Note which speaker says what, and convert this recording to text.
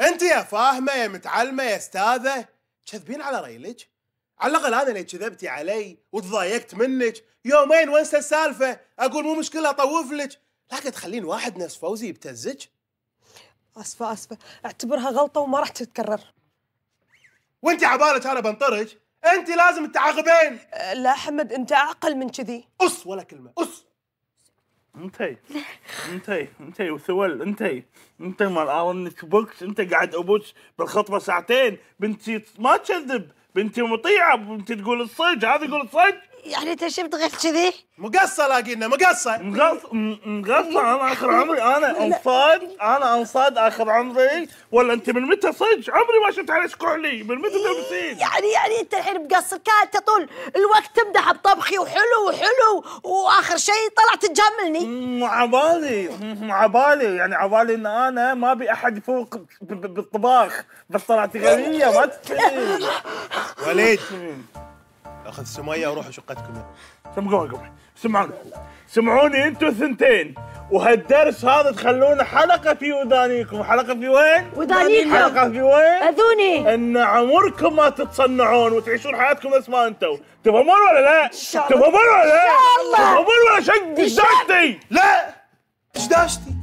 Speaker 1: انت يا فاهمه يا متعلمه يا استاذه كذبين على ريلك على الاقل انا اللي كذبتي علي وتضايقت منك يومين وانسى السالفه اقول مو مشكله اطوف لك لكن تخلين واحد نفس فوزي يبتزك اسفه اسفه اعتبرها غلطه وما راح تتكرر وانت عبالك انا بنطرك انت لازم تعاقبين أه، لا حمد انت اعقل من كذي اص ولا كلمه اص
Speaker 2: انتي انتي انتي وثول انتي انتي مال انك بوكس انت قاعد ابوك بالخطبه ساعتين بنتي ما تكذب بنتي مطيعه بنتي تقول الصج هذا يقول الصج يعني انت شفت غير كذي؟ مقصه لاقينا مقصه مقص مقصه انا اخر عمري انا انصاد انا انصاد اخر عمري ولا انت من متى صج؟ عمري ما شفت عليك كحلي من متى تلبسين؟ يعني يعني انت الحين مقصر كان انت طول الوقت تمدح اخي وحلو وحلو واخر شيء طلع تجاملني عبالي عبالي يعني عبالي ان انا ما ابي احد يفوق بالطباخ بس طلعت غنيه ما تستاهل وليد اخذ سميه وروحوا شقتكم سمعوني سمعوني انتوا ثنتين وهالدرس هذا تخلونه حلقه في ودانيكم حلقه في وين ودانيكم حلقه في وين اذوني ان عمركم ما تتصنعون وتعيشون حياتكم نفس ما انتم تفهمون ولا لا تفهمون ولا لا تفهمون ولا شق دشتي لا دشداشتي